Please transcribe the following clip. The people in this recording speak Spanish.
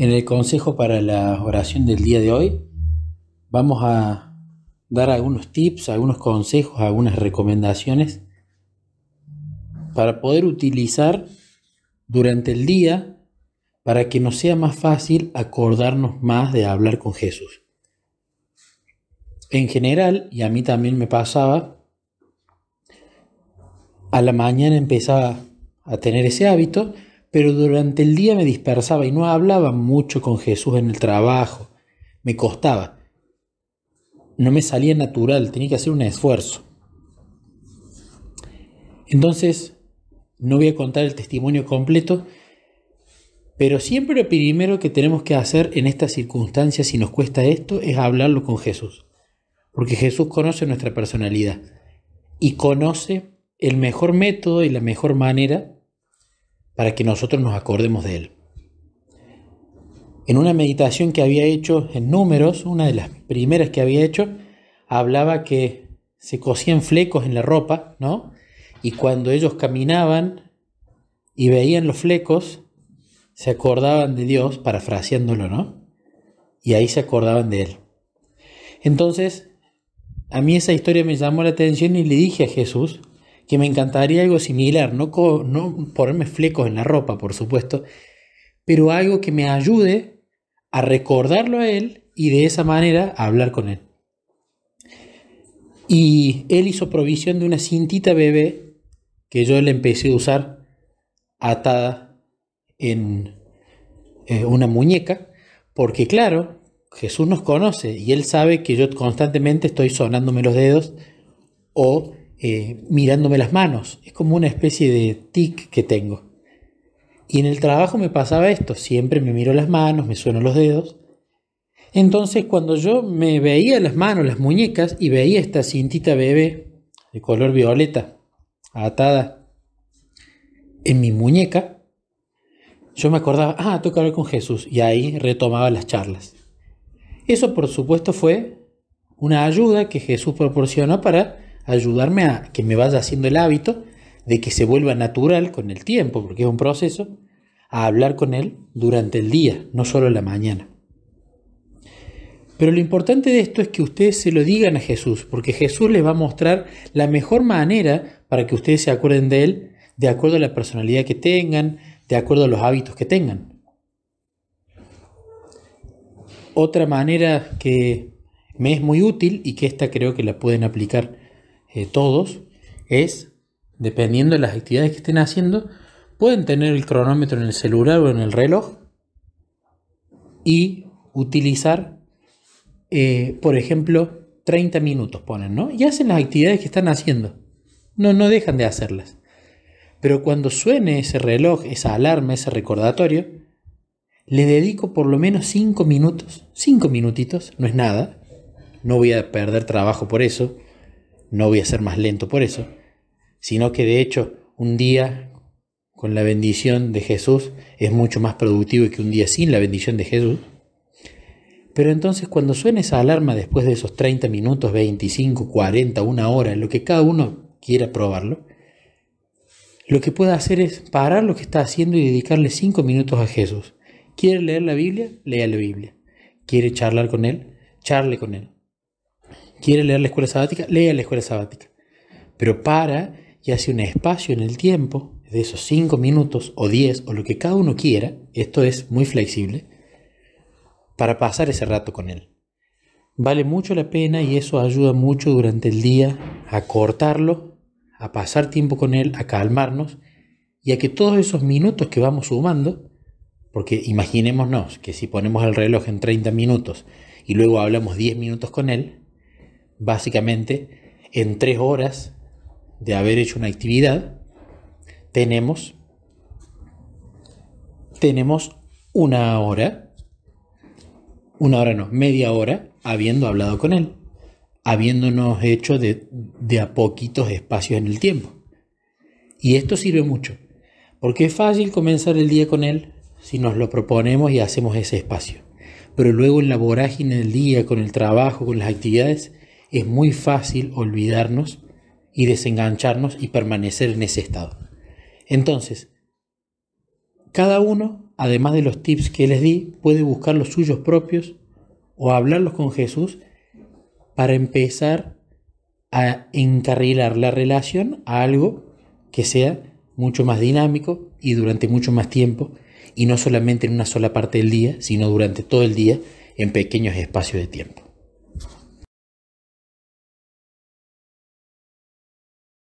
En el consejo para la oración del día de hoy vamos a dar algunos tips, algunos consejos, algunas recomendaciones para poder utilizar durante el día para que nos sea más fácil acordarnos más de hablar con Jesús. En general, y a mí también me pasaba, a la mañana empezaba a tener ese hábito pero durante el día me dispersaba y no hablaba mucho con Jesús en el trabajo. Me costaba. No me salía natural, tenía que hacer un esfuerzo. Entonces, no voy a contar el testimonio completo, pero siempre lo primero que tenemos que hacer en estas circunstancias, si nos cuesta esto, es hablarlo con Jesús. Porque Jesús conoce nuestra personalidad y conoce el mejor método y la mejor manera para que nosotros nos acordemos de él. En una meditación que había hecho en números, una de las primeras que había hecho, hablaba que se cosían flecos en la ropa, ¿no? Y cuando ellos caminaban y veían los flecos, se acordaban de Dios, parafraseándolo, ¿no? Y ahí se acordaban de Él. Entonces, a mí esa historia me llamó la atención y le dije a Jesús, que me encantaría algo similar, no, no ponerme flecos en la ropa, por supuesto, pero algo que me ayude a recordarlo a él y de esa manera a hablar con él. Y él hizo provisión de una cintita bebé que yo le empecé a usar atada en eh, una muñeca, porque claro, Jesús nos conoce y él sabe que yo constantemente estoy sonándome los dedos o eh, mirándome las manos. Es como una especie de tic que tengo. Y en el trabajo me pasaba esto, siempre me miro las manos, me sueno los dedos. Entonces cuando yo me veía las manos, las muñecas y veía esta cintita bebé de color violeta atada en mi muñeca, yo me acordaba, ah, tengo hablar con Jesús y ahí retomaba las charlas. Eso por supuesto fue una ayuda que Jesús proporcionó para ayudarme a que me vaya haciendo el hábito de que se vuelva natural con el tiempo, porque es un proceso, a hablar con Él durante el día, no solo en la mañana. Pero lo importante de esto es que ustedes se lo digan a Jesús, porque Jesús les va a mostrar la mejor manera para que ustedes se acuerden de Él, de acuerdo a la personalidad que tengan, de acuerdo a los hábitos que tengan. Otra manera que me es muy útil y que esta creo que la pueden aplicar eh, todos, es, dependiendo de las actividades que estén haciendo, pueden tener el cronómetro en el celular o en el reloj y utilizar, eh, por ejemplo, 30 minutos ponen, ¿no? Y hacen las actividades que están haciendo. No, no dejan de hacerlas. Pero cuando suene ese reloj, esa alarma, ese recordatorio, le dedico por lo menos 5 minutos. 5 minutitos, no es nada. No voy a perder trabajo por eso no voy a ser más lento por eso, sino que de hecho un día con la bendición de Jesús es mucho más productivo que un día sin la bendición de Jesús. Pero entonces cuando suene esa alarma después de esos 30 minutos, 25, 40, una hora, lo que cada uno quiera probarlo, lo que pueda hacer es parar lo que está haciendo y dedicarle 5 minutos a Jesús. ¿Quiere leer la Biblia? Lea la Biblia. ¿Quiere charlar con Él? Charle con Él quiere leer la escuela sabática? Lea la escuela sabática. Pero para y hace un espacio en el tiempo de esos 5 minutos o 10 o lo que cada uno quiera, esto es muy flexible, para pasar ese rato con él. Vale mucho la pena y eso ayuda mucho durante el día a cortarlo, a pasar tiempo con él, a calmarnos y a que todos esos minutos que vamos sumando, porque imaginémonos que si ponemos el reloj en 30 minutos y luego hablamos 10 minutos con él, básicamente en tres horas de haber hecho una actividad, tenemos, tenemos una hora, una hora no, media hora habiendo hablado con él, habiéndonos hecho de, de a poquitos espacios en el tiempo. Y esto sirve mucho, porque es fácil comenzar el día con él si nos lo proponemos y hacemos ese espacio. Pero luego en la vorágine del día, con el trabajo, con las actividades, es muy fácil olvidarnos y desengancharnos y permanecer en ese estado. Entonces, cada uno, además de los tips que les di, puede buscar los suyos propios o hablarlos con Jesús para empezar a encarrilar la relación a algo que sea mucho más dinámico y durante mucho más tiempo, y no solamente en una sola parte del día, sino durante todo el día en pequeños espacios de tiempo.